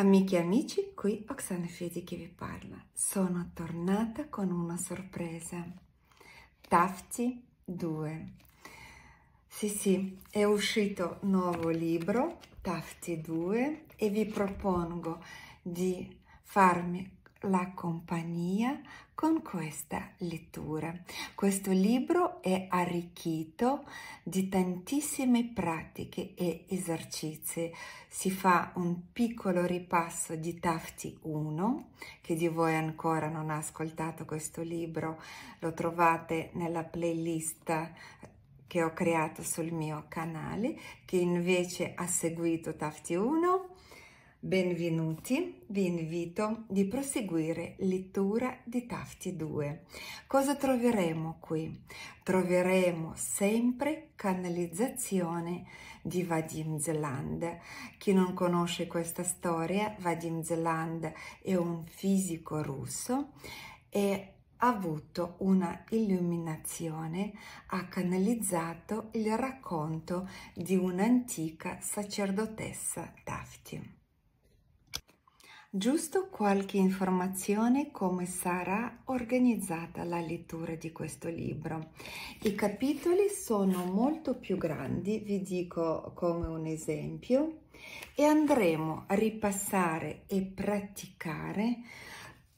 Amiche e amici, qui Oksana Fedi che vi parla. Sono tornata con una sorpresa. Tafti 2. Sì, sì, è uscito nuovo libro, Tafti 2, e vi propongo di farmi la compagnia con questa lettura. Questo libro è arricchito di tantissime pratiche e esercizi. Si fa un piccolo ripasso di Tafti 1, che di voi ancora non ha ascoltato questo libro, lo trovate nella playlist che ho creato sul mio canale, che invece ha seguito Tafti 1 Benvenuti, vi invito di proseguire lettura di Tafti 2. Cosa troveremo qui? Troveremo sempre canalizzazione di Vadim Zeland. Chi non conosce questa storia, Vadim Zeland è un fisico russo e ha avuto una illuminazione, ha canalizzato il racconto di un'antica sacerdotessa Tafti giusto qualche informazione come sarà organizzata la lettura di questo libro. I capitoli sono molto più grandi, vi dico come un esempio, e andremo a ripassare e praticare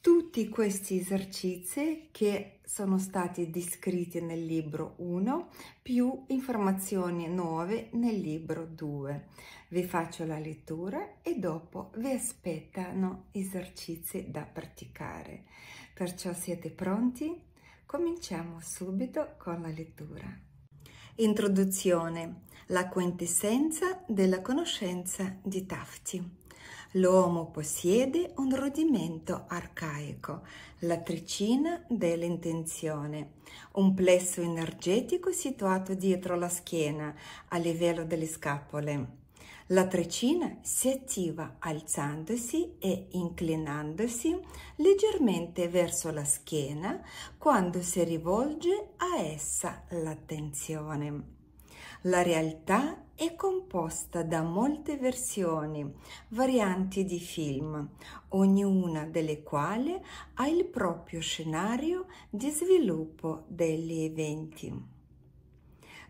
tutti questi esercizi che sono stati descritti nel libro 1 più informazioni nuove nel libro 2 vi faccio la lettura e dopo vi aspettano esercizi da praticare. Perciò siete pronti? Cominciamo subito con la lettura. Introduzione. La quintessenza della conoscenza di Tafti. L'uomo possiede un rudimento arcaico, la tricina dell'intenzione, un plesso energetico situato dietro la schiena, a livello delle scapole la trecina si attiva alzandosi e inclinandosi leggermente verso la schiena quando si rivolge a essa l'attenzione. La realtà è composta da molte versioni, varianti di film, ognuna delle quali ha il proprio scenario di sviluppo degli eventi.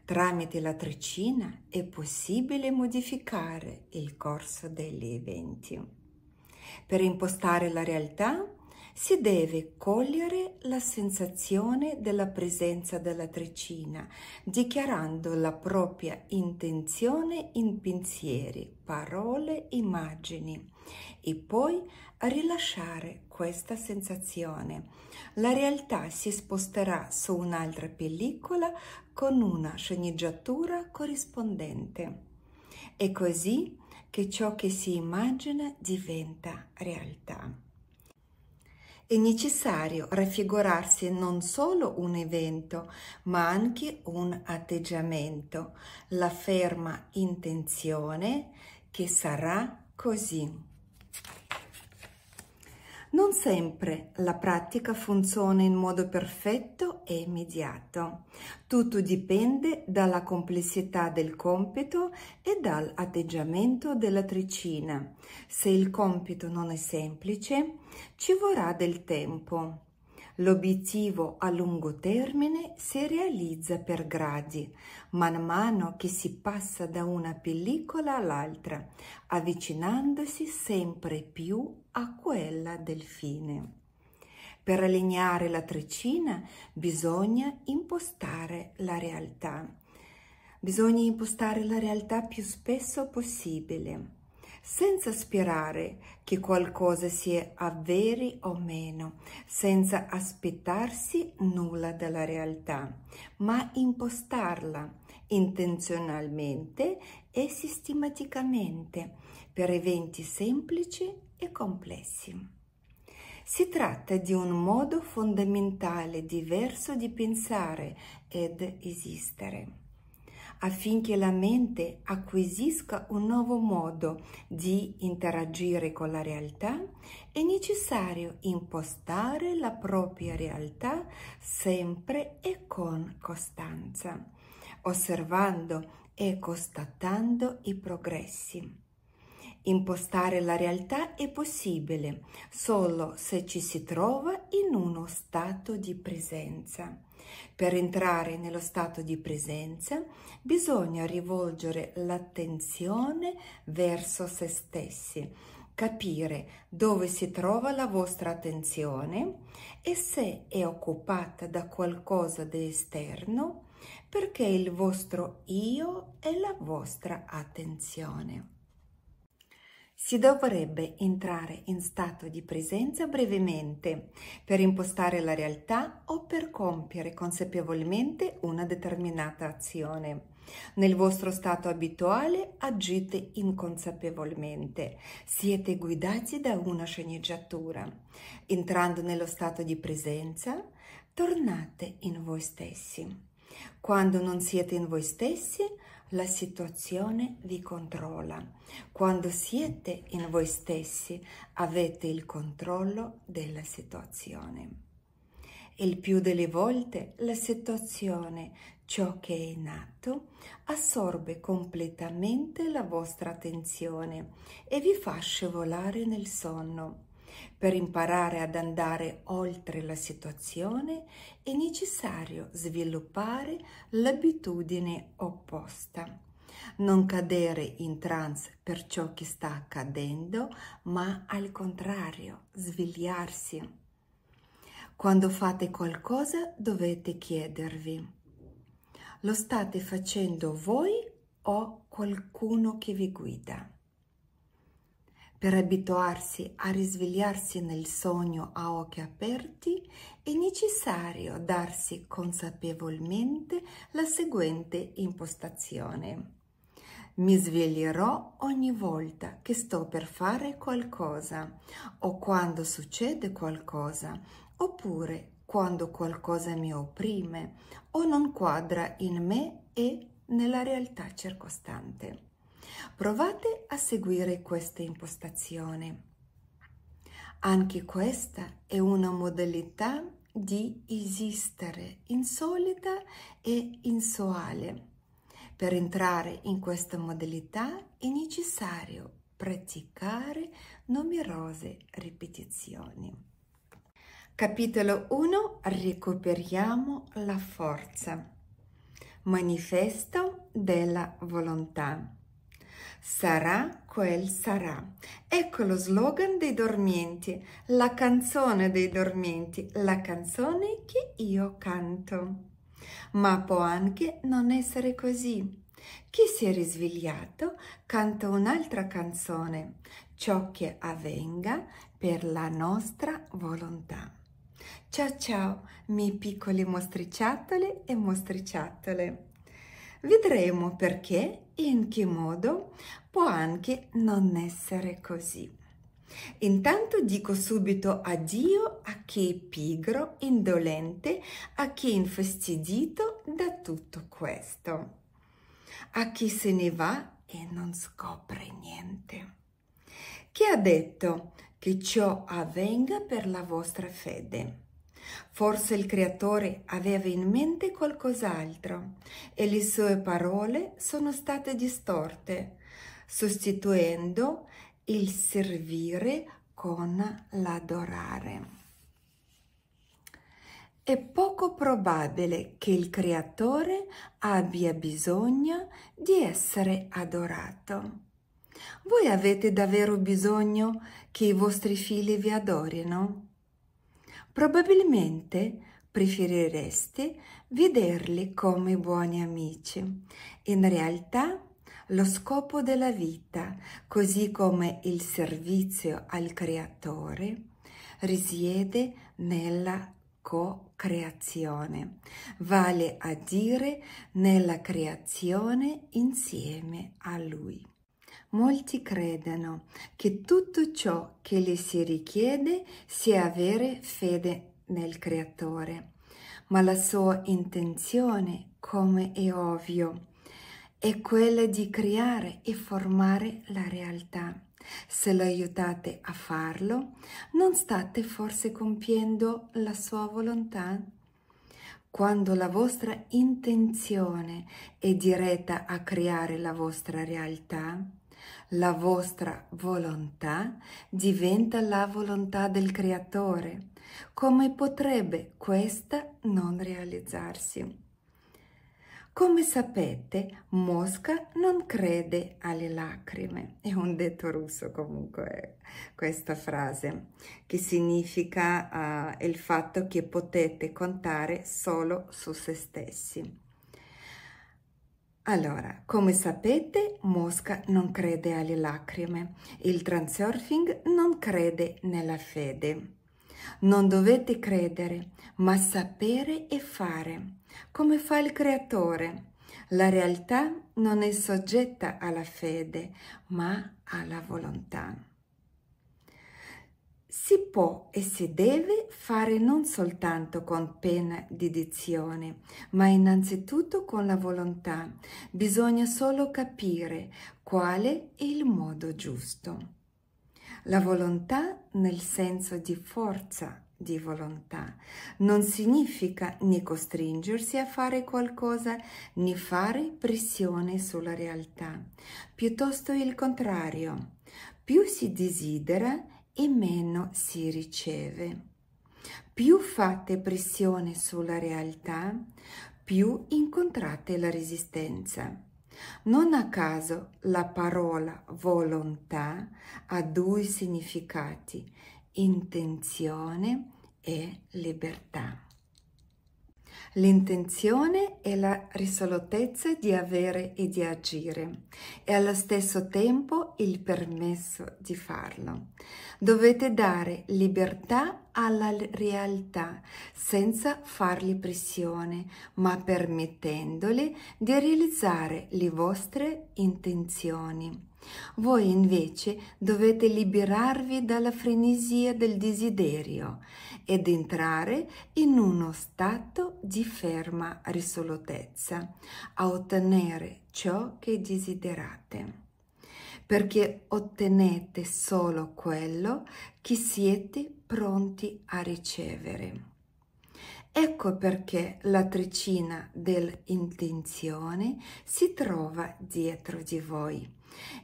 Tramite la trecina è possibile modificare il corso degli eventi. Per impostare la realtà si deve cogliere la sensazione della presenza della trecina, dichiarando la propria intenzione in pensieri, parole, immagini e poi rilasciare questa sensazione. La realtà si sposterà su un'altra pellicola con una sceneggiatura corrispondente. È così che ciò che si immagina diventa realtà. È necessario raffigurarsi non solo un evento, ma anche un atteggiamento, la ferma intenzione che sarà così. Non sempre la pratica funziona in modo perfetto e immediato. Tutto dipende dalla complessità del compito e dall'atteggiamento della tricina. Se il compito non è semplice, ci vorrà del tempo. L'obiettivo a lungo termine si realizza per gradi, man mano che si passa da una pellicola all'altra, avvicinandosi sempre più a quella del fine. Per allineare la trecina bisogna impostare la realtà. Bisogna impostare la realtà più spesso possibile, senza sperare che qualcosa sia avveri o meno, senza aspettarsi nulla dalla realtà, ma impostarla intenzionalmente e sistematicamente per eventi semplici e complessi. Si tratta di un modo fondamentale diverso di pensare ed esistere, affinché la mente acquisisca un nuovo modo di interagire con la realtà, è necessario impostare la propria realtà sempre e con costanza, osservando e constatando i progressi Impostare la realtà è possibile solo se ci si trova in uno stato di presenza. Per entrare nello stato di presenza bisogna rivolgere l'attenzione verso se stessi, capire dove si trova la vostra attenzione e se è occupata da qualcosa di esterno, perché il vostro io è la vostra attenzione. Si dovrebbe entrare in stato di presenza brevemente per impostare la realtà o per compiere consapevolmente una determinata azione. Nel vostro stato abituale agite inconsapevolmente, siete guidati da una sceneggiatura. Entrando nello stato di presenza, tornate in voi stessi. Quando non siete in voi stessi, la situazione vi controlla. Quando siete in voi stessi avete il controllo della situazione. Il più delle volte la situazione, ciò che è in atto, assorbe completamente la vostra attenzione e vi fa scivolare nel sonno. Per imparare ad andare oltre la situazione è necessario sviluppare l'abitudine opposta. Non cadere in trance per ciò che sta accadendo, ma al contrario, svegliarsi. Quando fate qualcosa dovete chiedervi, lo state facendo voi o qualcuno che vi guida? per abituarsi a risvegliarsi nel sogno a occhi aperti, è necessario darsi consapevolmente la seguente impostazione. Mi sveglierò ogni volta che sto per fare qualcosa o quando succede qualcosa oppure quando qualcosa mi opprime o non quadra in me e nella realtà circostante. Provate a seguire questa impostazione. Anche questa è una modalità di esistere insolita e insuale. Per entrare in questa modalità è necessario praticare numerose ripetizioni. Capitolo 1. Recuperiamo la forza. Manifesto della volontà. Sarà quel sarà. Ecco lo slogan dei dormienti, la canzone dei dormienti, la canzone che io canto. Ma può anche non essere così. Chi si è risvegliato canta un'altra canzone, ciò che avvenga per la nostra volontà. Ciao ciao, miei piccoli mostriciattoli e mostriciattole! Vedremo perché e in che modo può anche non essere così. Intanto dico subito addio a chi è pigro, indolente, a chi è infastidito da tutto questo, a chi se ne va e non scopre niente. Chi ha detto che ciò avvenga per la vostra fede? Forse il creatore aveva in mente qualcos'altro e le sue parole sono state distorte, sostituendo il servire con l'adorare. È poco probabile che il creatore abbia bisogno di essere adorato. Voi avete davvero bisogno che i vostri figli vi adorino? Probabilmente preferireste vederli come buoni amici. In realtà lo scopo della vita, così come il servizio al Creatore, risiede nella co-creazione, vale a dire nella creazione insieme a Lui molti credono che tutto ciò che le si richiede sia avere fede nel Creatore, ma la sua intenzione, come è ovvio, è quella di creare e formare la realtà. Se lo aiutate a farlo, non state forse compiendo la sua volontà? Quando la vostra intenzione è diretta a creare la vostra realtà, la vostra volontà diventa la volontà del Creatore. Come potrebbe questa non realizzarsi? Come sapete, Mosca non crede alle lacrime. È un detto russo comunque eh, questa frase, che significa uh, il fatto che potete contare solo su se stessi. Allora, come sapete, Mosca non crede alle lacrime, il transurfing non crede nella fede. Non dovete credere, ma sapere e fare, come fa il creatore. La realtà non è soggetta alla fede, ma alla volontà si può e si deve fare non soltanto con pena di dizione, ma innanzitutto con la volontà. Bisogna solo capire quale è il modo giusto. La volontà nel senso di forza di volontà non significa né costringersi a fare qualcosa né fare pressione sulla realtà, piuttosto il contrario. Più si desidera e meno si riceve. Più fate pressione sulla realtà, più incontrate la resistenza. Non a caso la parola volontà ha due significati, intenzione e libertà l'intenzione e la risolutezza di avere e di agire e allo stesso tempo il permesso di farlo. Dovete dare libertà alla realtà senza fargli pressione, ma permettendole di realizzare le vostre intenzioni. Voi invece dovete liberarvi dalla frenesia del desiderio ed entrare in uno stato di ferma risolutezza a ottenere ciò che desiderate, perché ottenete solo quello che siete pronti a ricevere. Ecco perché la tricina dell'intenzione si trova dietro di voi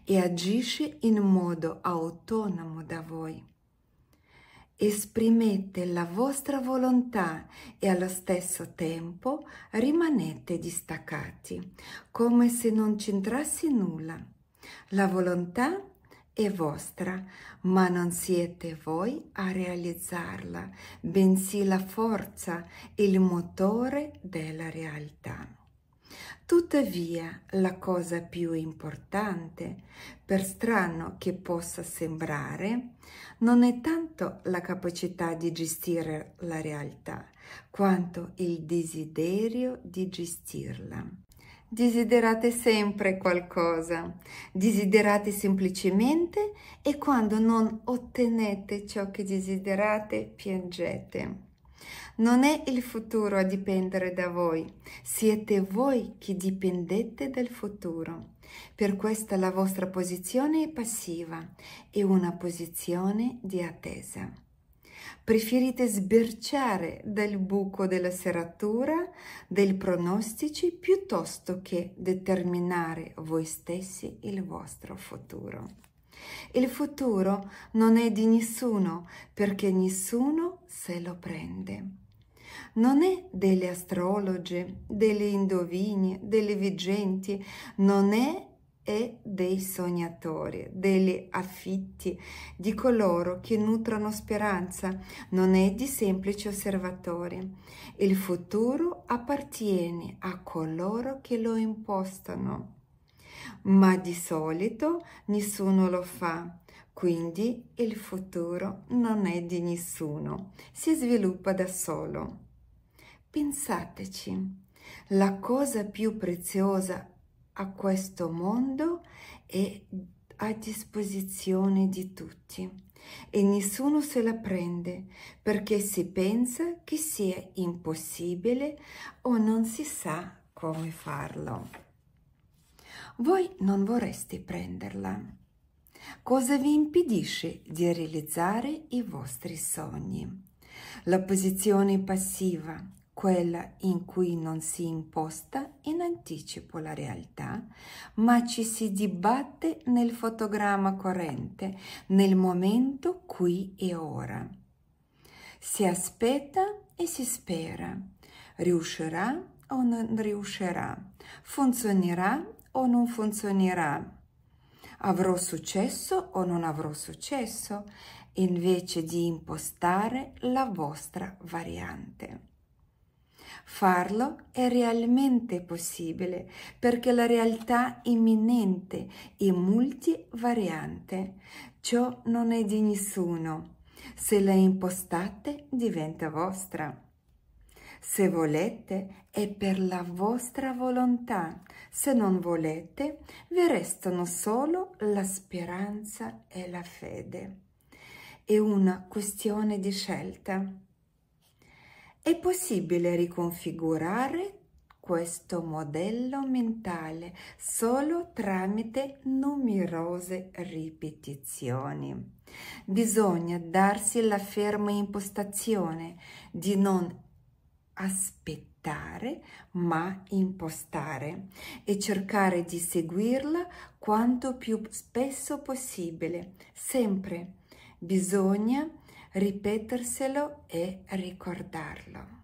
e agisce in modo autonomo da voi. Esprimete la vostra volontà e allo stesso tempo rimanete distaccati, come se non c'entrasse nulla. La volontà è vostra, ma non siete voi a realizzarla, bensì la forza e il motore della realtà. Tuttavia, la cosa più importante, per strano che possa sembrare, non è tanto la capacità di gestire la realtà, quanto il desiderio di gestirla. Desiderate sempre qualcosa, desiderate semplicemente e quando non ottenete ciò che desiderate piangete. Non è il futuro a dipendere da voi, siete voi che dipendete dal futuro. Per questa la vostra posizione è passiva, e una posizione di attesa. Preferite sberciare dal buco della serratura dei pronostici piuttosto che determinare voi stessi il vostro futuro. Il futuro non è di nessuno perché nessuno se lo prende. Non è delle astrologi, delle indovini, delle vigenti, non è e dei sognatori, degli affitti, di coloro che nutrono speranza, non è di semplici osservatori. Il futuro appartiene a coloro che lo impostano ma di solito nessuno lo fa. Quindi il futuro non è di nessuno, si sviluppa da solo. Pensateci, la cosa più preziosa a questo mondo è a disposizione di tutti e nessuno se la prende perché si pensa che sia impossibile o non si sa come farlo voi non vorreste prenderla. Cosa vi impedisce di realizzare i vostri sogni? La posizione passiva, quella in cui non si imposta in anticipo la realtà, ma ci si dibatte nel fotogramma corrente, nel momento qui e ora. Si aspetta e si spera. Riuscirà o non riuscirà? Funzionerà o non funzionerà. Avrò successo o non avrò successo, invece di impostare la vostra variante. Farlo è realmente possibile perché la realtà imminente è multivariante. Ciò non è di nessuno. Se la impostate diventa vostra. Se volete è per la vostra volontà, se non volete vi restano solo la speranza e la fede. È una questione di scelta. È possibile riconfigurare questo modello mentale solo tramite numerose ripetizioni. Bisogna darsi la ferma impostazione di non aspettare ma impostare e cercare di seguirla quanto più spesso possibile, sempre. Bisogna ripeterselo e ricordarlo.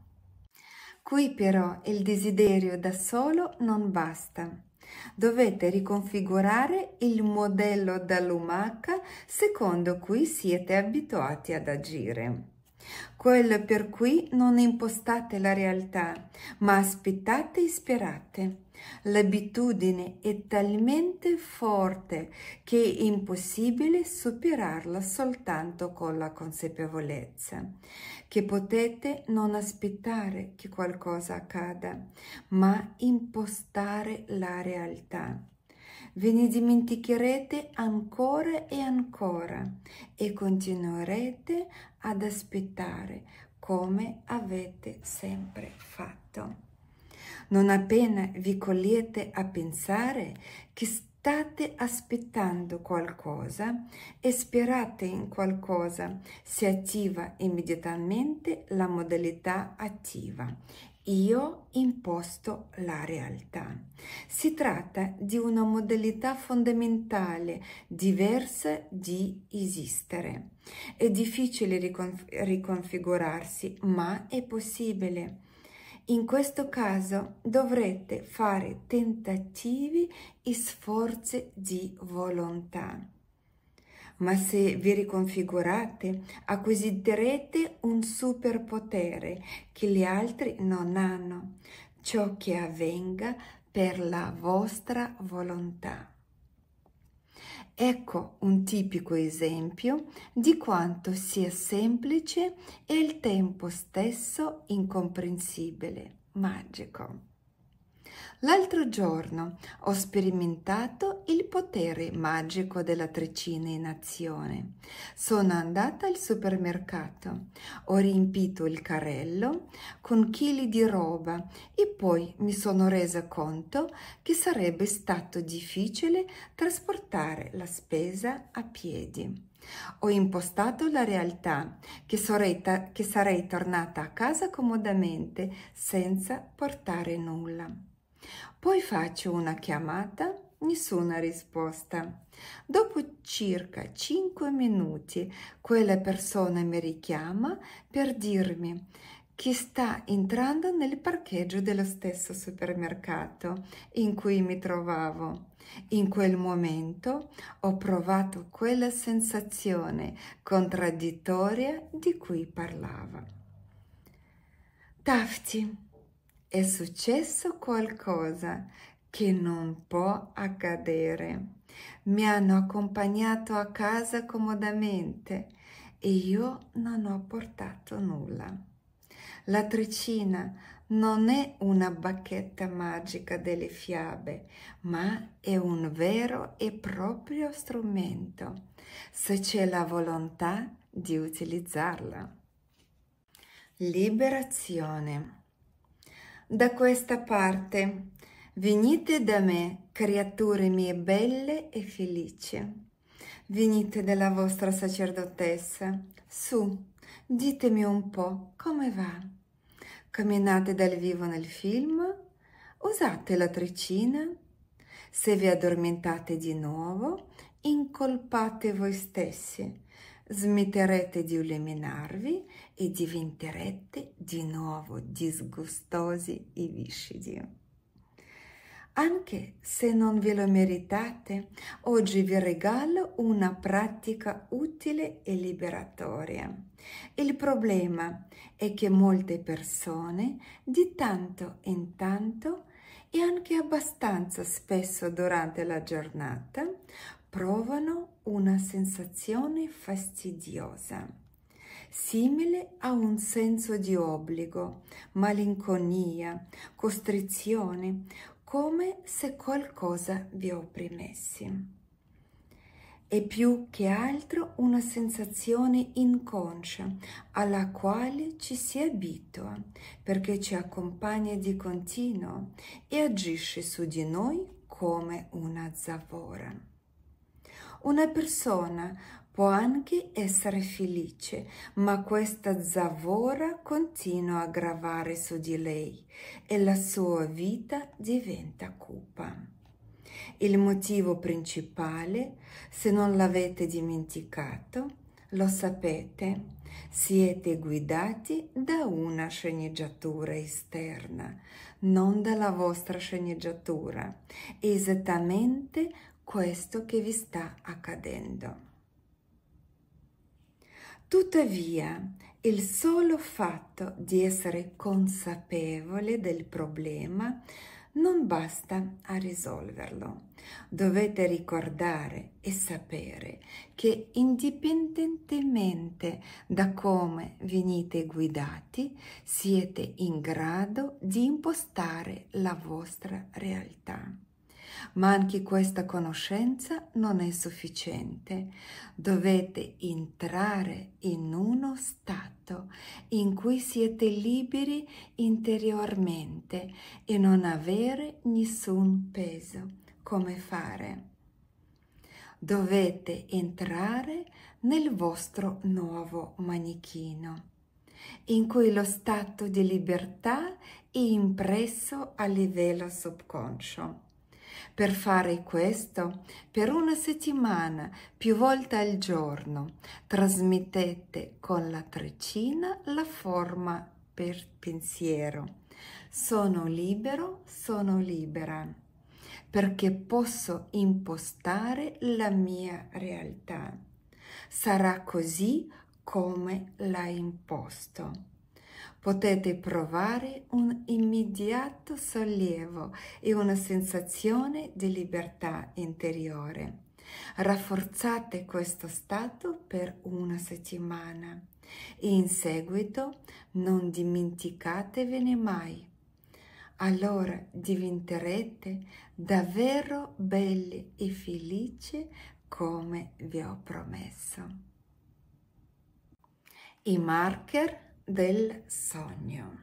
Qui però il desiderio da solo non basta. Dovete riconfigurare il modello da lumaca secondo cui siete abituati ad agire quello per cui non impostate la realtà, ma aspettate e sperate. L'abitudine è talmente forte che è impossibile superarla soltanto con la consapevolezza che potete non aspettare che qualcosa accada, ma impostare la realtà ve ne dimenticherete ancora e ancora e continuerete ad aspettare come avete sempre fatto. Non appena vi cogliete a pensare che state aspettando qualcosa e sperate in qualcosa, si attiva immediatamente la modalità attiva io imposto la realtà. Si tratta di una modalità fondamentale diversa di esistere. È difficile riconf riconfigurarsi, ma è possibile. In questo caso dovrete fare tentativi e sforzi di volontà ma se vi riconfigurate acquisirete un superpotere che gli altri non hanno, ciò che avvenga per la vostra volontà. Ecco un tipico esempio di quanto sia semplice e al tempo stesso incomprensibile, magico. L'altro giorno ho sperimentato il potere magico della trecina in azione. Sono andata al supermercato, ho riempito il carrello con chili di roba e poi mi sono resa conto che sarebbe stato difficile trasportare la spesa a piedi. Ho impostato la realtà che sarei, che sarei tornata a casa comodamente senza portare nulla. Poi faccio una chiamata, nessuna risposta. Dopo circa 5 minuti quella persona mi richiama per dirmi che sta entrando nel parcheggio dello stesso supermercato in cui mi trovavo. In quel momento ho provato quella sensazione contraddittoria di cui parlava. Tafti, è successo qualcosa che non può accadere. Mi hanno accompagnato a casa comodamente e io non ho portato nulla. La tricina non è una bacchetta magica delle fiabe, ma è un vero e proprio strumento, se c'è la volontà di utilizzarla. Liberazione da questa parte. Venite da me, creature mie belle e felici. Venite dalla vostra sacerdotessa. Su, ditemi un po' come va. Camminate dal vivo nel film? Usate la tricina? Se vi addormentate di nuovo, incolpate voi stessi smetterete di illuminarvi e diventerete di nuovo disgustosi e viscidi. Anche se non ve lo meritate, oggi vi regalo una pratica utile e liberatoria. Il problema è che molte persone di tanto in tanto e anche abbastanza spesso durante la giornata provano una sensazione fastidiosa, simile a un senso di obbligo, malinconia, costrizione, come se qualcosa vi opprimessi. È più che altro una sensazione inconscia alla quale ci si abitua perché ci accompagna di continuo e agisce su di noi come una zavora. Una persona può anche essere felice, ma questa zavora continua a gravare su di lei e la sua vita diventa cupa. Il motivo principale, se non l'avete dimenticato, lo sapete, siete guidati da una sceneggiatura esterna, non dalla vostra sceneggiatura, esattamente come questo che vi sta accadendo. Tuttavia, il solo fatto di essere consapevole del problema non basta a risolverlo. Dovete ricordare e sapere che indipendentemente da come venite guidati, siete in grado di impostare la vostra realtà ma anche questa conoscenza non è sufficiente. Dovete entrare in uno stato in cui siete liberi interiormente e non avere nessun peso. Come fare? Dovete entrare nel vostro nuovo manichino in cui lo stato di libertà è impresso a livello subconscio per fare questo, per una settimana, più volte al giorno, trasmettete con la treccina la forma per pensiero. Sono libero, sono libera, perché posso impostare la mia realtà. Sarà così come la imposto potete provare un immediato sollievo e una sensazione di libertà interiore. Rafforzate questo stato per una settimana e in seguito non dimenticatevene mai. Allora diventerete davvero belli e felici come vi ho promesso. I marker del sogno.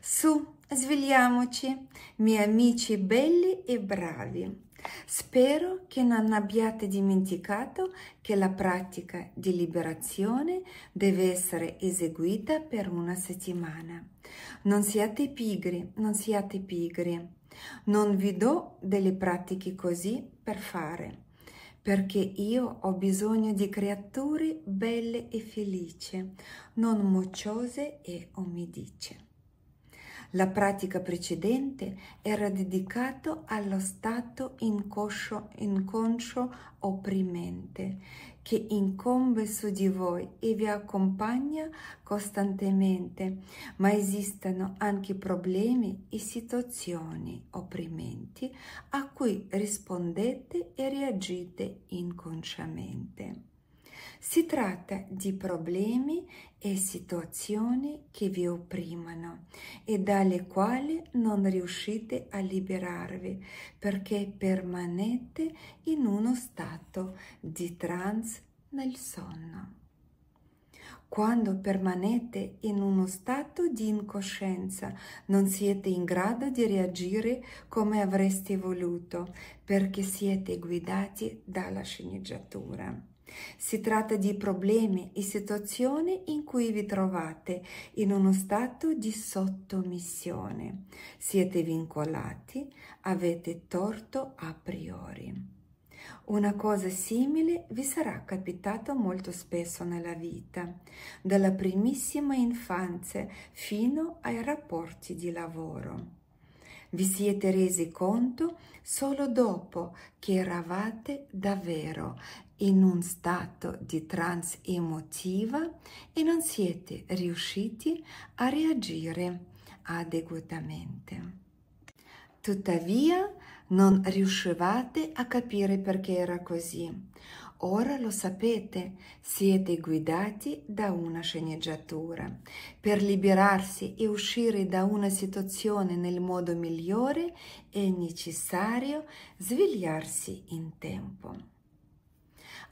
Su, svegliamoci, miei amici belli e bravi. Spero che non abbiate dimenticato che la pratica di liberazione deve essere eseguita per una settimana. Non siate pigri, non siate pigri. Non vi do delle pratiche così per fare perché io ho bisogno di creature belle e felici, non mocciose e umidice. La pratica precedente era dedicata allo stato inconscio, inconscio opprimente che incombe su di voi e vi accompagna costantemente, ma esistono anche problemi e situazioni opprimenti a cui rispondete e reagite inconsciamente. Si tratta di problemi e situazioni che vi opprimono e dalle quali non riuscite a liberarvi perché permanete in uno stato di trance nel sonno. Quando permanete in uno stato di incoscienza non siete in grado di reagire come avreste voluto perché siete guidati dalla sceneggiatura. Si tratta di problemi e situazioni in cui vi trovate in uno stato di sottomissione. Siete vincolati, avete torto a priori. Una cosa simile vi sarà capitata molto spesso nella vita, dalla primissima infanzia fino ai rapporti di lavoro vi siete resi conto solo dopo che eravate davvero in un stato di trans emotiva e non siete riusciti a reagire adeguatamente. Tuttavia, non riuscivate a capire perché era così Ora lo sapete, siete guidati da una sceneggiatura. Per liberarsi e uscire da una situazione nel modo migliore è necessario svegliarsi in tempo.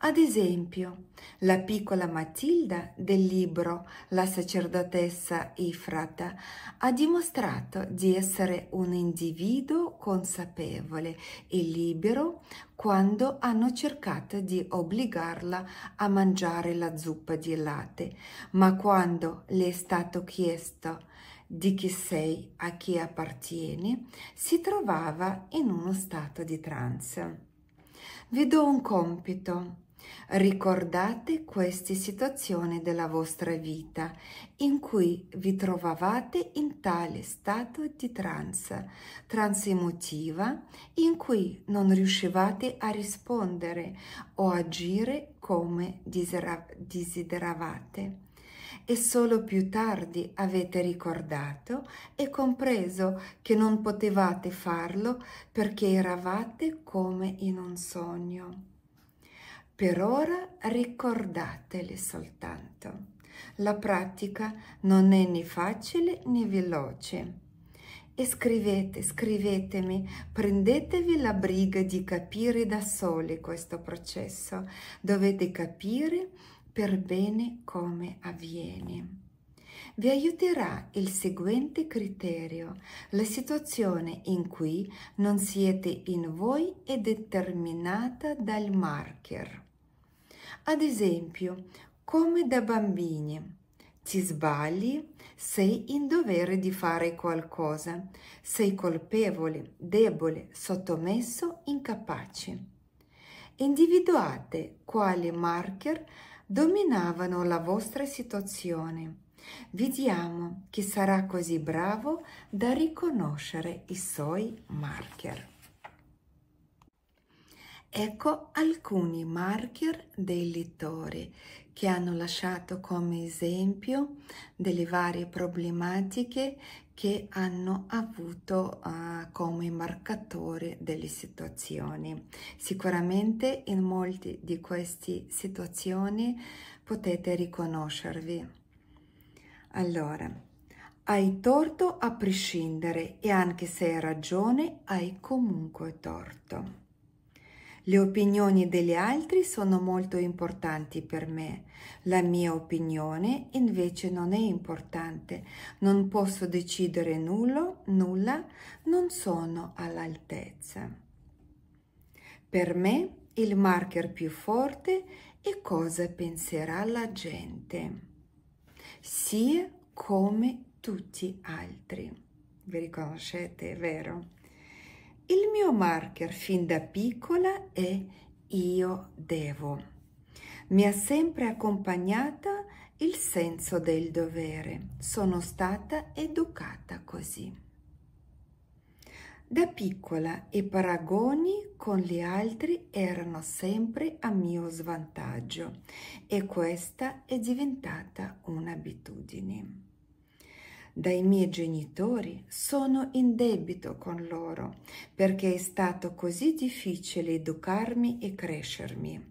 Ad esempio, la piccola Matilda del libro La sacerdotessa Ifrata ha dimostrato di essere un individuo consapevole e libero quando hanno cercato di obbligarla a mangiare la zuppa di latte, ma quando le è stato chiesto di chi sei, a chi appartieni, si trovava in uno stato di trance. Vi do un compito Ricordate queste situazioni della vostra vita in cui vi trovavate in tale stato di trance, trance emotiva, in cui non riuscivate a rispondere o agire come desideravate. E solo più tardi avete ricordato e compreso che non potevate farlo perché eravate come in un sogno. Per ora ricordatele soltanto. La pratica non è né facile né veloce. E scrivete, scrivetemi, prendetevi la briga di capire da soli questo processo. Dovete capire per bene come avviene. Vi aiuterà il seguente criterio, la situazione in cui non siete in voi è determinata dal marker. Ad esempio, come da bambini. Ti sbagli, sei in dovere di fare qualcosa, sei colpevole, debole, sottomesso, incapace. Individuate quali marker dominavano la vostra situazione. Vediamo chi sarà così bravo da riconoscere i suoi marker. Ecco alcuni marker dei lettori che hanno lasciato come esempio delle varie problematiche che hanno avuto uh, come marcatore delle situazioni. Sicuramente in molte di queste situazioni potete riconoscervi. Allora, hai torto a prescindere e anche se hai ragione hai comunque torto. Le opinioni degli altri sono molto importanti per me. La mia opinione invece non è importante. Non posso decidere nulla, nulla non sono all'altezza. Per me il marker più forte è cosa penserà la gente, sia come tutti altri. Vi riconoscete, è vero? Il mio marker fin da piccola è io devo. Mi ha sempre accompagnata il senso del dovere. Sono stata educata così. Da piccola i paragoni con gli altri erano sempre a mio svantaggio e questa è diventata un'abitudine dai miei genitori, sono in debito con loro perché è stato così difficile educarmi e crescermi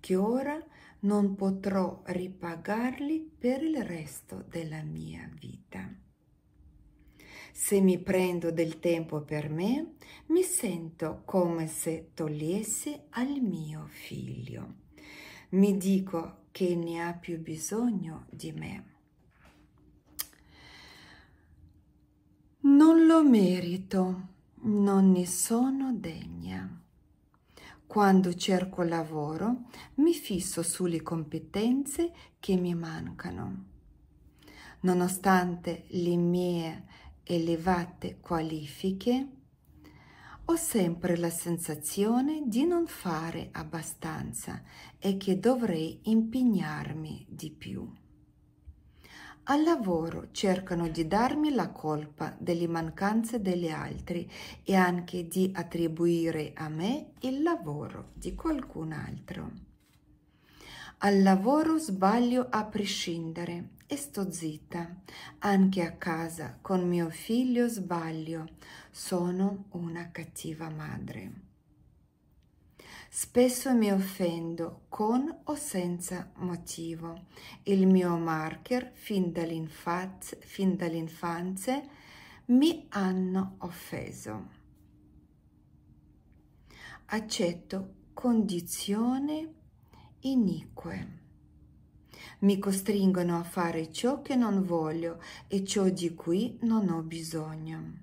che ora non potrò ripagarli per il resto della mia vita. Se mi prendo del tempo per me, mi sento come se togliessi al mio figlio. Mi dico che ne ha più bisogno di me. Non lo merito, non ne sono degna. Quando cerco lavoro mi fisso sulle competenze che mi mancano. Nonostante le mie elevate qualifiche, ho sempre la sensazione di non fare abbastanza e che dovrei impegnarmi di più. Al lavoro cercano di darmi la colpa delle mancanze degli altri e anche di attribuire a me il lavoro di qualcun altro. Al lavoro sbaglio a prescindere e sto zitta. Anche a casa con mio figlio sbaglio. Sono una cattiva madre. Spesso mi offendo con o senza motivo. Il mio marker fin, dall'infanz- fin dall'infanzia mi hanno offeso. Accetto condizioni inique. Mi costringono a fare ciò che non voglio e ciò di cui non ho bisogno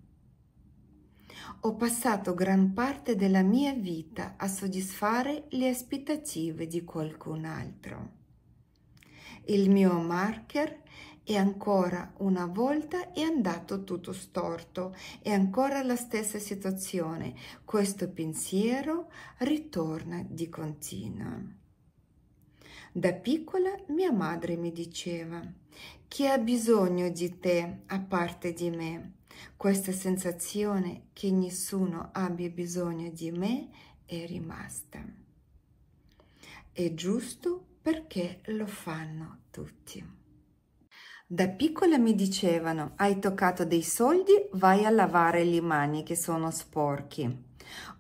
ho passato gran parte della mia vita a soddisfare le aspettative di qualcun altro. Il mio marker è ancora una volta è andato tutto storto, è ancora la stessa situazione, questo pensiero ritorna di continuo. Da piccola mia madre mi diceva, chi ha bisogno di te a parte di me? Questa sensazione che nessuno abbia bisogno di me è rimasta. È giusto perché lo fanno tutti. Da piccola mi dicevano, hai toccato dei soldi, vai a lavare le mani che sono sporchi.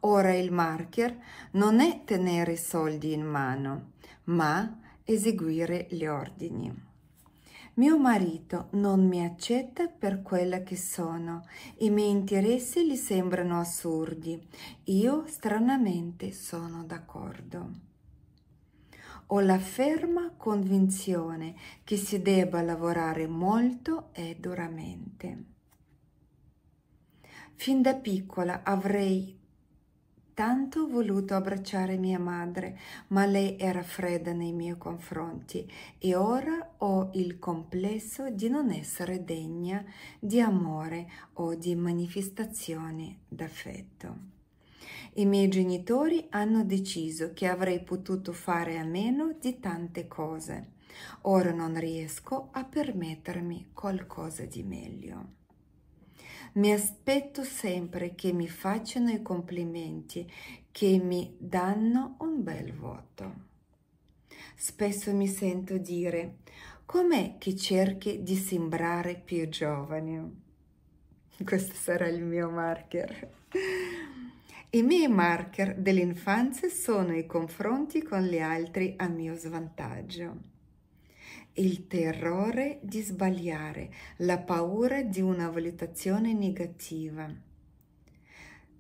Ora il marker non è tenere i soldi in mano, ma eseguire gli ordini. Mio marito non mi accetta per quella che sono, i miei interessi gli sembrano assurdi. Io stranamente sono d'accordo. Ho la ferma convinzione che si debba lavorare molto e duramente. Fin da piccola avrei tanto voluto abbracciare mia madre, ma lei era fredda nei miei confronti e ora ho il complesso di non essere degna di amore o di manifestazioni d'affetto. I miei genitori hanno deciso che avrei potuto fare a meno di tante cose. Ora non riesco a permettermi qualcosa di meglio. Mi aspetto sempre che mi facciano i complimenti, che mi danno un bel voto. Spesso mi sento dire, com'è che cerchi di sembrare più giovane? Questo sarà il mio marker. I miei marker dell'infanzia sono i confronti con gli altri a mio svantaggio il terrore di sbagliare, la paura di una valutazione negativa.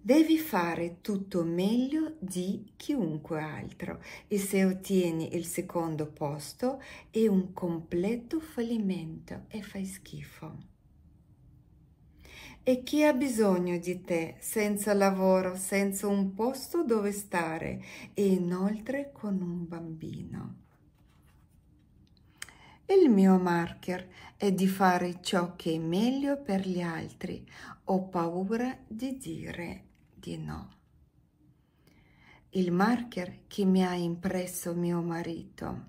Devi fare tutto meglio di chiunque altro e se ottieni il secondo posto è un completo fallimento e fai schifo. E chi ha bisogno di te senza lavoro, senza un posto dove stare e inoltre con un bambino? Il mio marker è di fare ciò che è meglio per gli altri. Ho paura di dire di no. Il marker che mi ha impresso mio marito.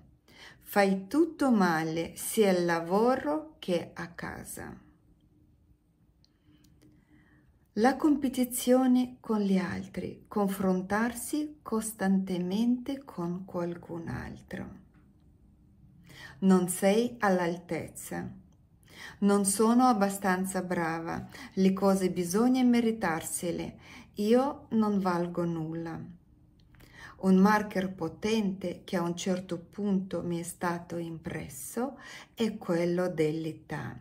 Fai tutto male sia al lavoro che a casa. La competizione con gli altri, confrontarsi costantemente con qualcun altro non sei all'altezza. Non sono abbastanza brava, le cose bisogna meritarsele, io non valgo nulla. Un marker potente che a un certo punto mi è stato impresso è quello dell'età.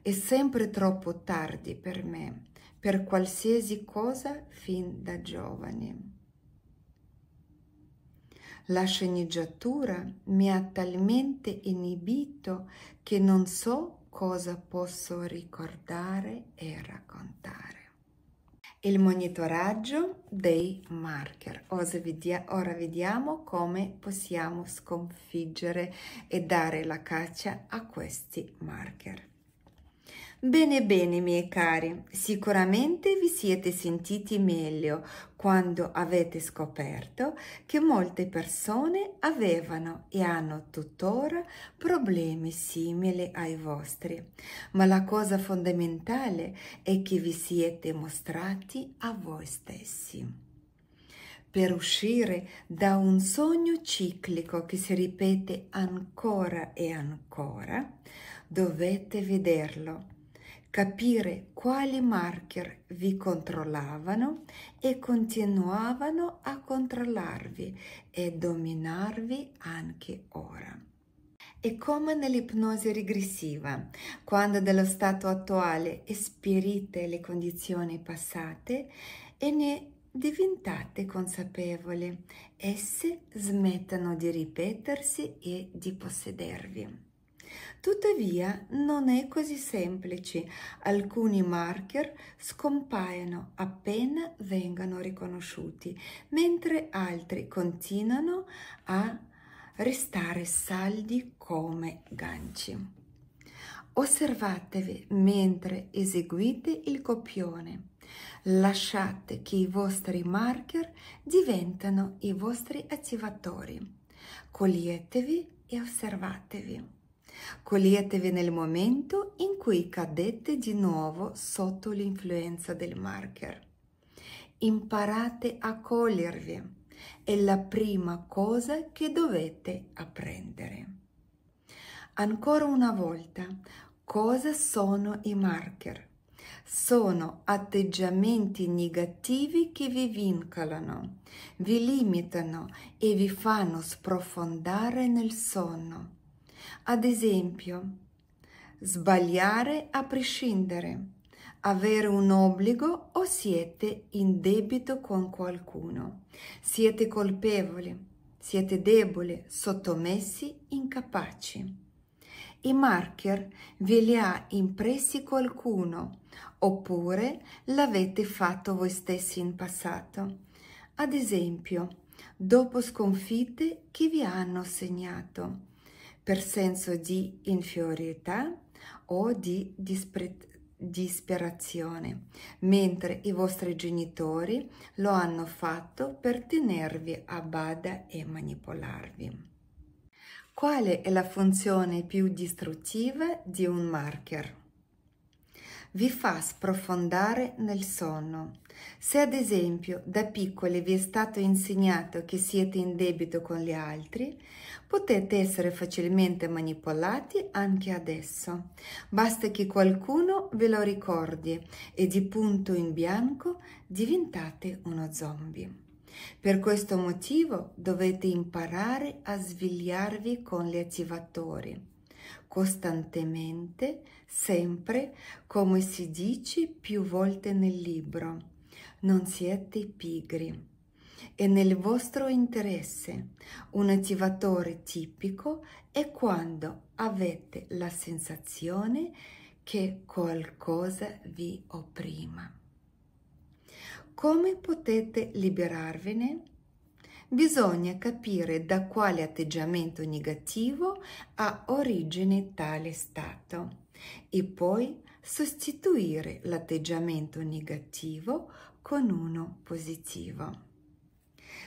È sempre troppo tardi per me, per qualsiasi cosa fin da giovane. La sceneggiatura mi ha talmente inibito che non so cosa posso ricordare e raccontare. Il monitoraggio dei marker. Ora vediamo come possiamo sconfiggere e dare la caccia a questi marker. Bene, bene, miei cari, sicuramente vi siete sentiti meglio quando avete scoperto che molte persone avevano e hanno tuttora problemi simili ai vostri, ma la cosa fondamentale è che vi siete mostrati a voi stessi per uscire da un sogno ciclico che si ripete ancora e ancora, dovete vederlo, capire quali marker vi controllavano e continuavano a controllarvi e dominarvi anche ora. È come nell'ipnosi regressiva, quando dello stato attuale esperite le condizioni passate e ne diventate consapevoli. Esse smettono di ripetersi e di possedervi. Tuttavia non è così semplice, alcuni marker scompaiono appena vengono riconosciuti, mentre altri continuano a restare saldi come ganci. Osservatevi mentre eseguite il copione. Lasciate che i vostri marker diventano i vostri attivatori. Coglietevi e osservatevi. Coglietevi nel momento in cui cadete di nuovo sotto l'influenza del marker. Imparate a cogliervi. È la prima cosa che dovete apprendere. Ancora una volta, cosa sono i marker? Sono atteggiamenti negativi che vi vincolano, vi limitano e vi fanno sprofondare nel sonno. Ad esempio, sbagliare a prescindere, avere un obbligo o siete in debito con qualcuno, siete colpevoli, siete deboli, sottomessi, incapaci. I marker ve li ha impressi qualcuno oppure l'avete fatto voi stessi in passato. Ad esempio, dopo sconfitte che vi hanno segnato per senso di inferiorità o di disprezzo disperazione, mentre i vostri genitori lo hanno fatto per tenervi a bada e manipolarvi. Quale è la funzione più distruttiva di un marker? Vi fa sprofondare nel sonno se ad esempio da piccoli vi è stato insegnato che siete in debito con gli altri, potete essere facilmente manipolati anche adesso. Basta che qualcuno ve lo ricordi e di punto in bianco diventate uno zombie. Per questo motivo dovete imparare a svegliarvi con gli attivatori costantemente, sempre, come si dice più volte nel libro non siete pigri. E nel vostro interesse. Un attivatore tipico è quando avete la sensazione che qualcosa vi opprima. Come potete liberarvene? Bisogna capire da quale atteggiamento negativo ha origine tale stato e poi sostituire l'atteggiamento negativo con uno positivo.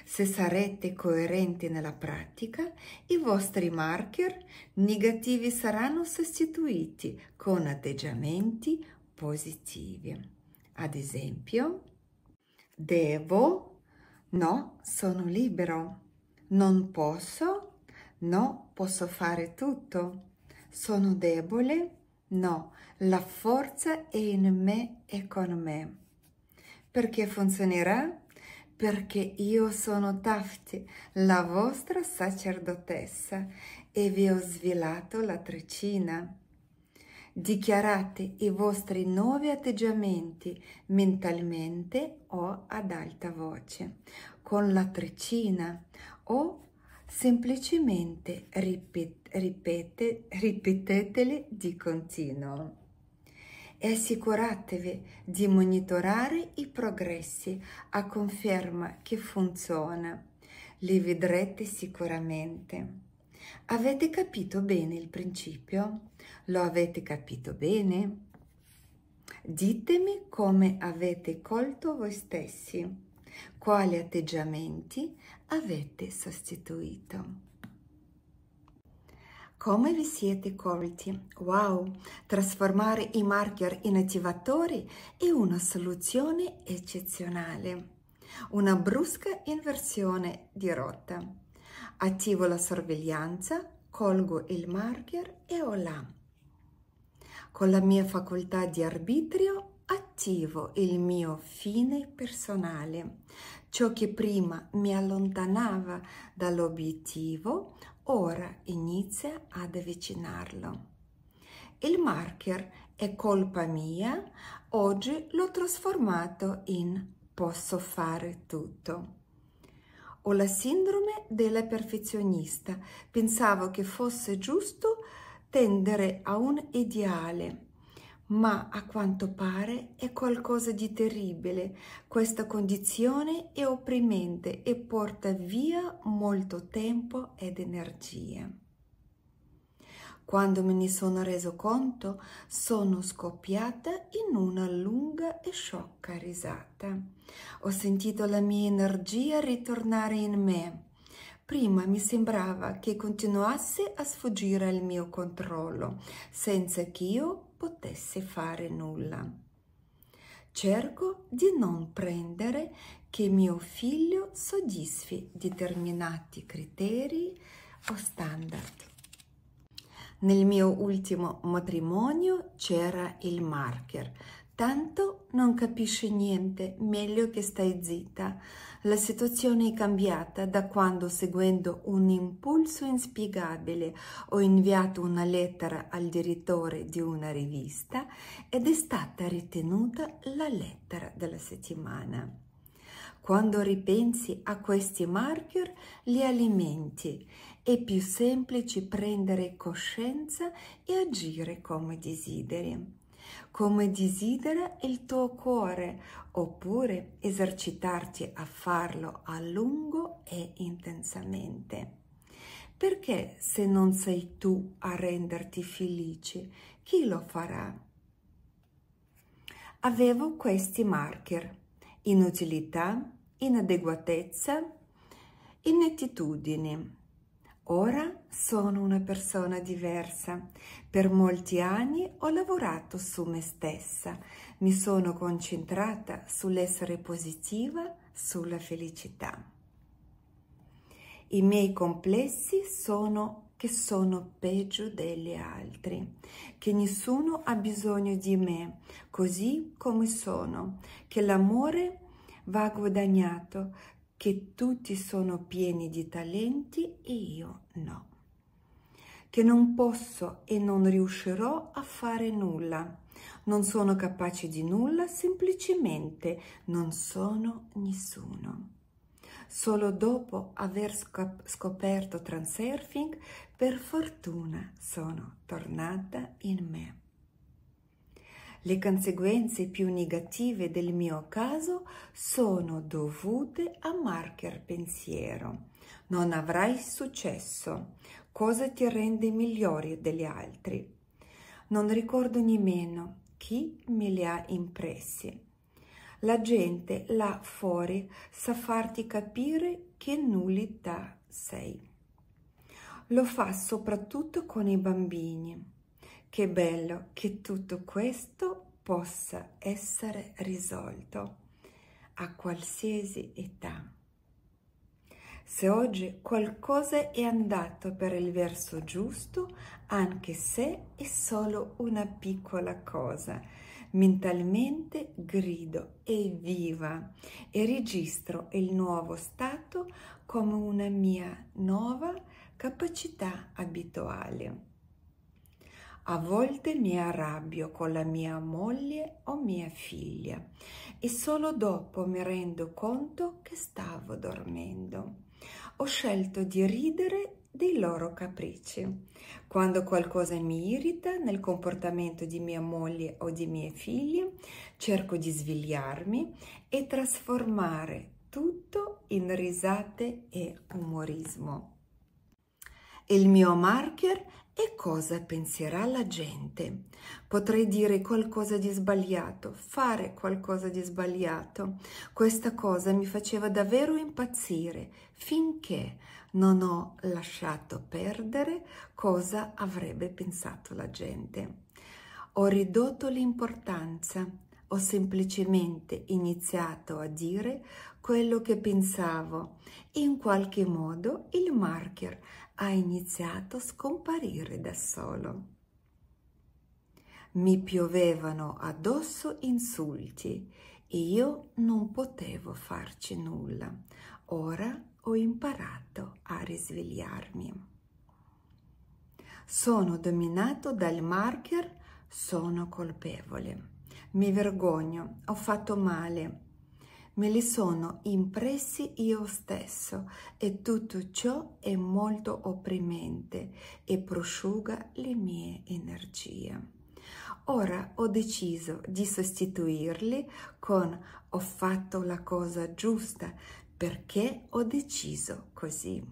Se sarete coerenti nella pratica, i vostri marker negativi saranno sostituiti con atteggiamenti positivi. Ad esempio, devo, no, sono libero, non posso, no, posso fare tutto, sono debole, no, la forza è in me e con me. Perché funzionerà? Perché io sono Tafti, la vostra sacerdotessa, e vi ho svelato la tricina. Dichiarate i vostri nuovi atteggiamenti mentalmente o ad alta voce, con la tricina o semplicemente ripet ripete ripeteteli di continuo e assicuratevi di monitorare i progressi a conferma che funziona. Li vedrete sicuramente. Avete capito bene il principio? Lo avete capito bene? Ditemi come avete colto voi stessi, quali atteggiamenti avete sostituito. Come vi siete colti? Wow! Trasformare i marker in attivatori è una soluzione eccezionale. Una brusca inversione di rotta. Attivo la sorveglianza, colgo il marker e ho là. Con la mia facoltà di arbitrio attivo il mio fine personale. Ciò che prima mi allontanava dall'obiettivo Ora inizia ad avvicinarlo. Il marker è colpa mia, oggi l'ho trasformato in posso fare tutto. Ho la sindrome della perfezionista, pensavo che fosse giusto tendere a un ideale ma a quanto pare è qualcosa di terribile. Questa condizione è opprimente e porta via molto tempo ed energia. Quando me ne sono reso conto, sono scoppiata in una lunga e sciocca risata. Ho sentito la mia energia ritornare in me. Prima mi sembrava che continuasse a sfuggire al mio controllo, senza che io potesse fare nulla. Cerco di non prendere che mio figlio soddisfi determinati criteri o standard. Nel mio ultimo matrimonio c'era il marker, Tanto non capisci niente, meglio che stai zitta. La situazione è cambiata da quando, seguendo un impulso inspiegabile, ho inviato una lettera al direttore di una rivista ed è stata ritenuta la lettera della settimana. Quando ripensi a questi marker, li alimenti. È più semplice prendere coscienza e agire come desideri come desidera il tuo cuore, oppure esercitarti a farlo a lungo e intensamente. Perché se non sei tu a renderti felice, chi lo farà? Avevo questi marker, inutilità, inadeguatezza, inettitudine Ora sono una persona diversa. Per molti anni ho lavorato su me stessa. Mi sono concentrata sull'essere positiva, sulla felicità. I miei complessi sono che sono peggio degli altri, che nessuno ha bisogno di me, così come sono, che l'amore va guadagnato, che tutti sono pieni di talenti e io no, che non posso e non riuscirò a fare nulla, non sono capace di nulla, semplicemente non sono nessuno. Solo dopo aver scoperto transurfing, per fortuna sono tornata in me. Le conseguenze più negative del mio caso sono dovute a marker pensiero. Non avrai successo. Cosa ti rende migliore degli altri? Non ricordo nemmeno chi me li ha impressi. La gente là fuori sa farti capire che nullità sei. Lo fa soprattutto con i bambini. Che bello che tutto questo possa essere risolto a qualsiasi età. Se oggi qualcosa è andato per il verso giusto, anche se è solo una piccola cosa, mentalmente grido evviva e registro il nuovo stato come una mia nuova capacità abituale. A volte mi arrabbio con la mia moglie o mia figlia e solo dopo mi rendo conto che stavo dormendo. Ho scelto di ridere dei loro capricci. Quando qualcosa mi irrita nel comportamento di mia moglie o di mie figlie, cerco di svegliarmi e trasformare tutto in risate e umorismo. Il mio marker e cosa penserà la gente? Potrei dire qualcosa di sbagliato, fare qualcosa di sbagliato. Questa cosa mi faceva davvero impazzire finché non ho lasciato perdere cosa avrebbe pensato la gente. Ho ridotto l'importanza, ho semplicemente iniziato a dire quello che pensavo in qualche modo il marker ha iniziato a scomparire da solo. Mi piovevano addosso insulti e io non potevo farci nulla. Ora ho imparato a risvegliarmi. Sono dominato dal marker, sono colpevole. Mi vergogno, ho fatto male, me li sono impressi io stesso e tutto ciò è molto opprimente e prosciuga le mie energie. Ora ho deciso di sostituirli con ho fatto la cosa giusta perché ho deciso così.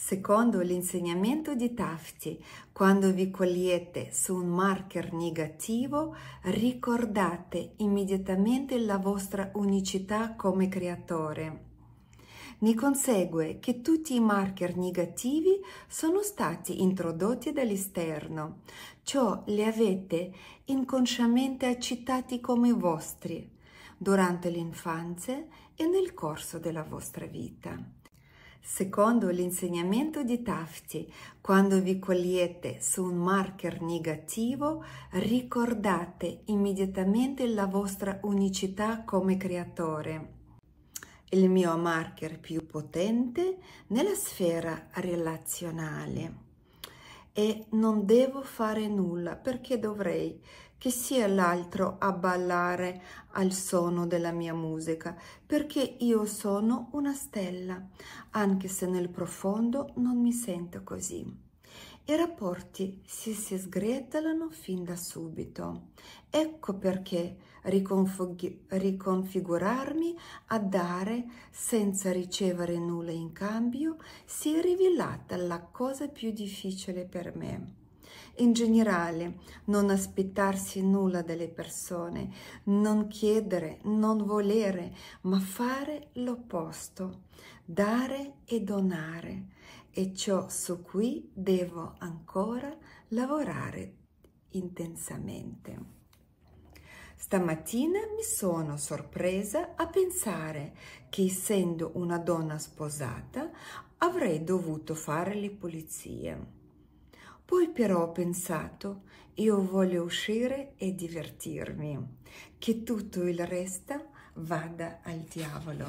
Secondo l'insegnamento di Tafti, quando vi cogliete su un marker negativo, ricordate immediatamente la vostra unicità come creatore. Ne consegue che tutti i marker negativi sono stati introdotti dall'esterno, ciò li avete inconsciamente accettati come vostri durante l'infanzia e nel corso della vostra vita. Secondo l'insegnamento di Tafti, quando vi cogliete su un marker negativo, ricordate immediatamente la vostra unicità come creatore. Il mio marker più potente nella sfera relazionale. E non devo fare nulla perché dovrei che sia l'altro a ballare al suono della mia musica, perché io sono una stella, anche se nel profondo non mi sento così. I rapporti si, si sgretolano fin da subito. Ecco perché riconfigurarmi a dare senza ricevere nulla in cambio si è rivelata la cosa più difficile per me in generale, non aspettarsi nulla dalle persone, non chiedere, non volere, ma fare l'opposto, dare e donare. E ciò su cui devo ancora lavorare intensamente. Stamattina mi sono sorpresa a pensare che essendo una donna sposata avrei dovuto fare le pulizie. Poi però ho pensato, io voglio uscire e divertirmi, che tutto il resto vada al diavolo.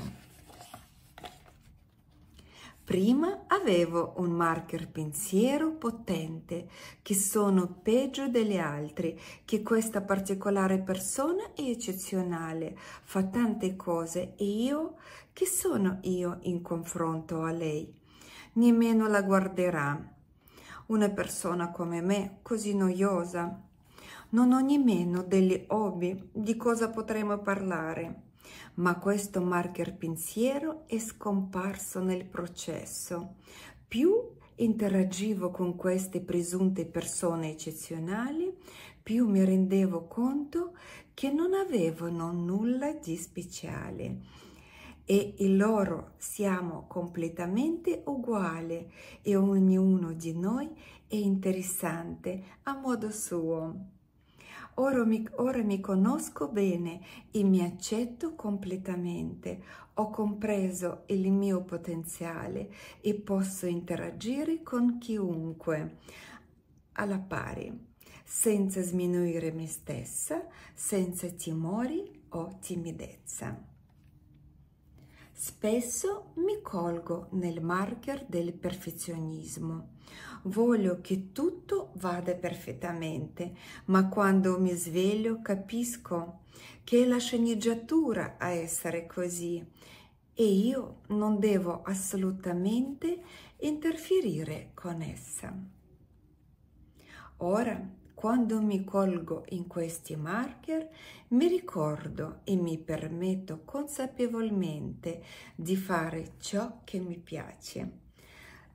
Prima avevo un marker pensiero potente, che sono peggio delle altre, che questa particolare persona è eccezionale, fa tante cose e io, che sono io in confronto a lei? Nemmeno la guarderà, una persona come me, così noiosa. Non ho nemmeno degli hobby di cosa potremmo parlare, ma questo marker pensiero è scomparso nel processo. Più interagivo con queste presunte persone eccezionali, più mi rendevo conto che non avevano nulla di speciale e il loro siamo completamente uguali e ognuno di noi è interessante a modo suo. Ora mi, ora mi conosco bene e mi accetto completamente, ho compreso il mio potenziale e posso interagire con chiunque alla pari, senza sminuire me stessa, senza timori o timidezza. Spesso mi colgo nel marker del perfezionismo. Voglio che tutto vada perfettamente, ma quando mi sveglio capisco che è la sceneggiatura a essere così e io non devo assolutamente interferire con essa. Ora, quando mi colgo in questi marker, mi ricordo e mi permetto consapevolmente di fare ciò che mi piace.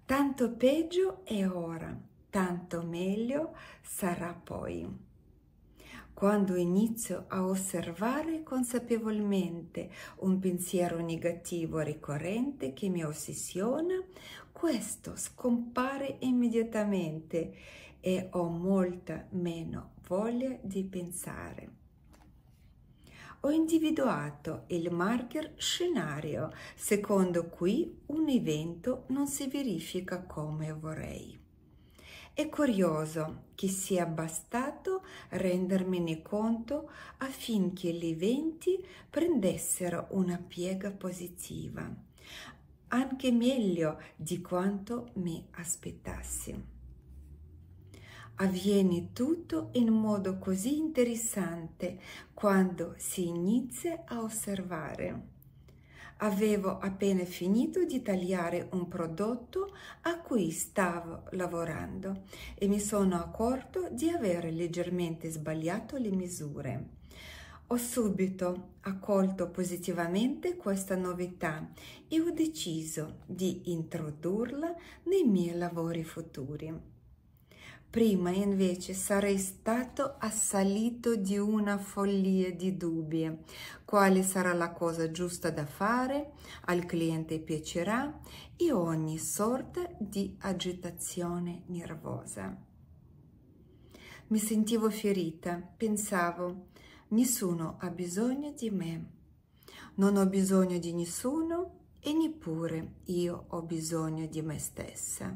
Tanto peggio è ora, tanto meglio sarà poi. Quando inizio a osservare consapevolmente un pensiero negativo ricorrente che mi ossessiona, questo scompare immediatamente e ho molta meno voglia di pensare ho individuato il marker scenario secondo cui un evento non si verifica come vorrei. È curioso che sia bastato rendermene conto affinché gli eventi prendessero una piega positiva, anche meglio di quanto mi aspettassi avviene tutto in modo così interessante quando si inizia a osservare. Avevo appena finito di tagliare un prodotto a cui stavo lavorando e mi sono accorto di aver leggermente sbagliato le misure. Ho subito accolto positivamente questa novità e ho deciso di introdurla nei miei lavori futuri prima invece sarei stato assalito di una follia di dubbi. Quale sarà la cosa giusta da fare? Al cliente piacerà? E ogni sorta di agitazione nervosa. Mi sentivo ferita, pensavo, nessuno ha bisogno di me. Non ho bisogno di nessuno e neppure io ho bisogno di me stessa.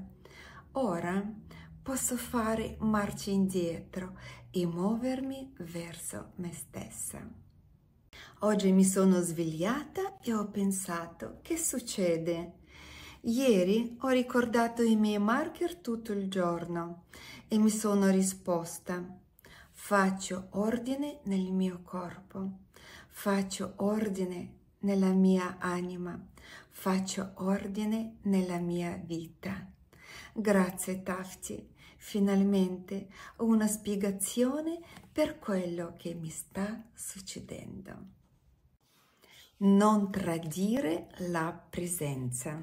Ora posso fare marcia indietro e muovermi verso me stessa. Oggi mi sono svegliata e ho pensato, che succede? Ieri ho ricordato i miei marker tutto il giorno e mi sono risposta, faccio ordine nel mio corpo, faccio ordine nella mia anima, faccio ordine nella mia vita. Grazie Tafti finalmente una spiegazione per quello che mi sta succedendo. Non tradire la presenza.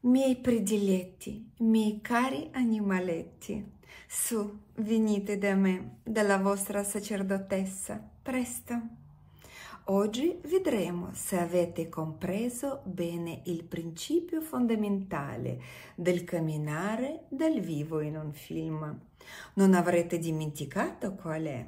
Miei prediletti, miei cari animaletti, su, venite da me, dalla vostra sacerdotessa, presto. Oggi vedremo se avete compreso bene il principio fondamentale del camminare dal vivo in un film. Non avrete dimenticato qual è?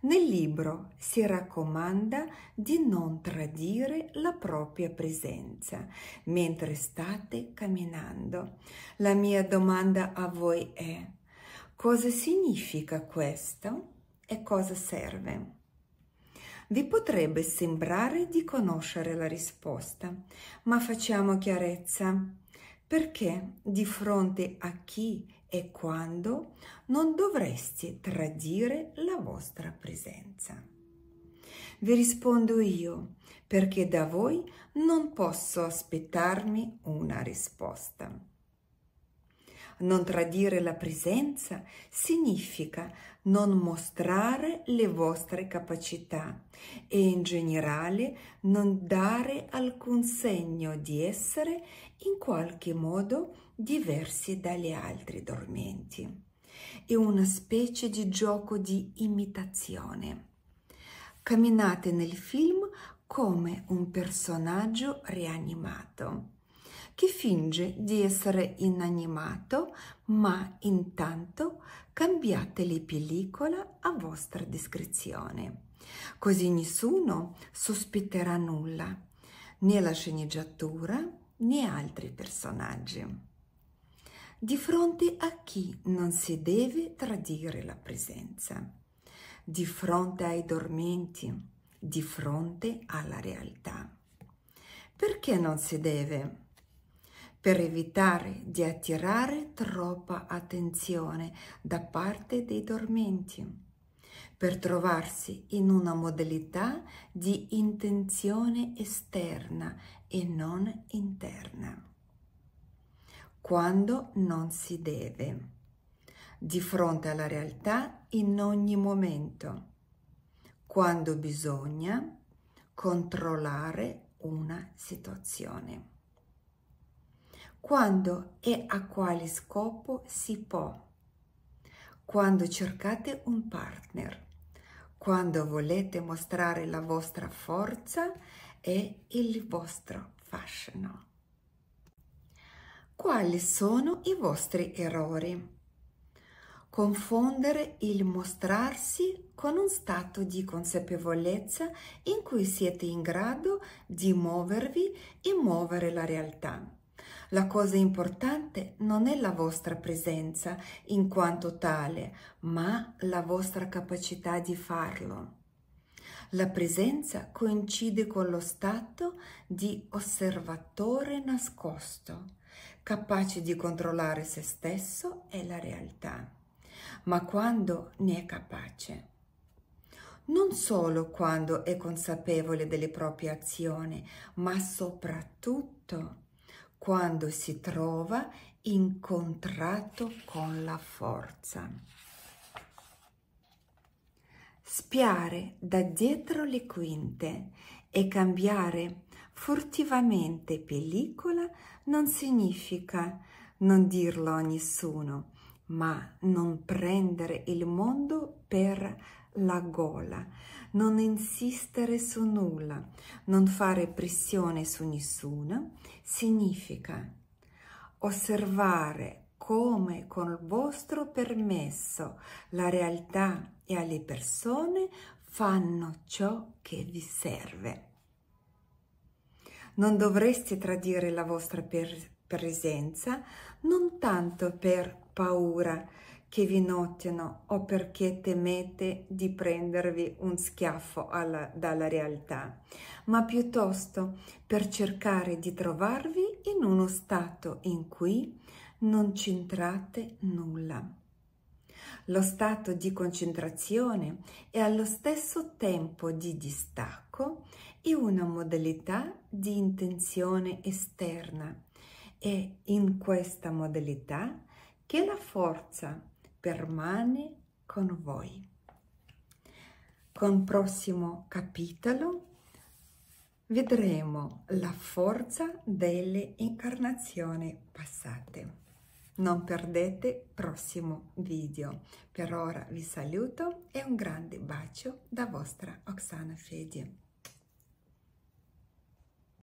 Nel libro si raccomanda di non tradire la propria presenza mentre state camminando. La mia domanda a voi è cosa significa questo e cosa serve? Vi potrebbe sembrare di conoscere la risposta, ma facciamo chiarezza. Perché di fronte a chi e quando non dovreste tradire la vostra presenza? Vi rispondo io, perché da voi non posso aspettarmi una risposta. Non tradire la presenza significa non mostrare le vostre capacità e in generale non dare alcun segno di essere in qualche modo diversi dagli altri dormienti. È una specie di gioco di imitazione. Camminate nel film come un personaggio rianimato che finge di essere inanimato, ma intanto cambiate le pellicola a vostra descrizione. Così nessuno sospetterà nulla, né la sceneggiatura né altri personaggi. Di fronte a chi non si deve tradire la presenza, di fronte ai dormenti, di fronte alla realtà. Perché non si deve? per evitare di attirare troppa attenzione da parte dei dormenti, per trovarsi in una modalità di intenzione esterna e non interna. Quando non si deve, di fronte alla realtà in ogni momento, quando bisogna controllare una situazione quando e a quale scopo si può, quando cercate un partner, quando volete mostrare la vostra forza e il vostro fascino. Quali sono i vostri errori? Confondere il mostrarsi con un stato di consapevolezza in cui siete in grado di muovervi e muovere la realtà la cosa importante non è la vostra presenza in quanto tale, ma la vostra capacità di farlo. La presenza coincide con lo stato di osservatore nascosto, capace di controllare se stesso e la realtà, ma quando ne è capace. Non solo quando è consapevole delle proprie azioni, ma soprattutto quando quando si trova in contratto con la forza. Spiare da dietro le quinte e cambiare furtivamente pellicola non significa non dirlo a nessuno, ma non prendere il mondo per la gola, non insistere su nulla, non fare pressione su nessuno, significa osservare come con il vostro permesso la realtà e le persone fanno ciò che vi serve. Non dovreste tradire la vostra per presenza non tanto per paura, che vi notino o perché temete di prendervi un schiaffo alla, dalla realtà, ma piuttosto per cercare di trovarvi in uno stato in cui non centrate nulla. Lo stato di concentrazione è allo stesso tempo di distacco e una modalità di intenzione esterna. È in questa modalità che la forza permane con voi. Con il prossimo capitolo vedremo la forza delle incarnazioni passate. Non perdete prossimo video. Per ora vi saluto e un grande bacio da vostra Oksana Fedi.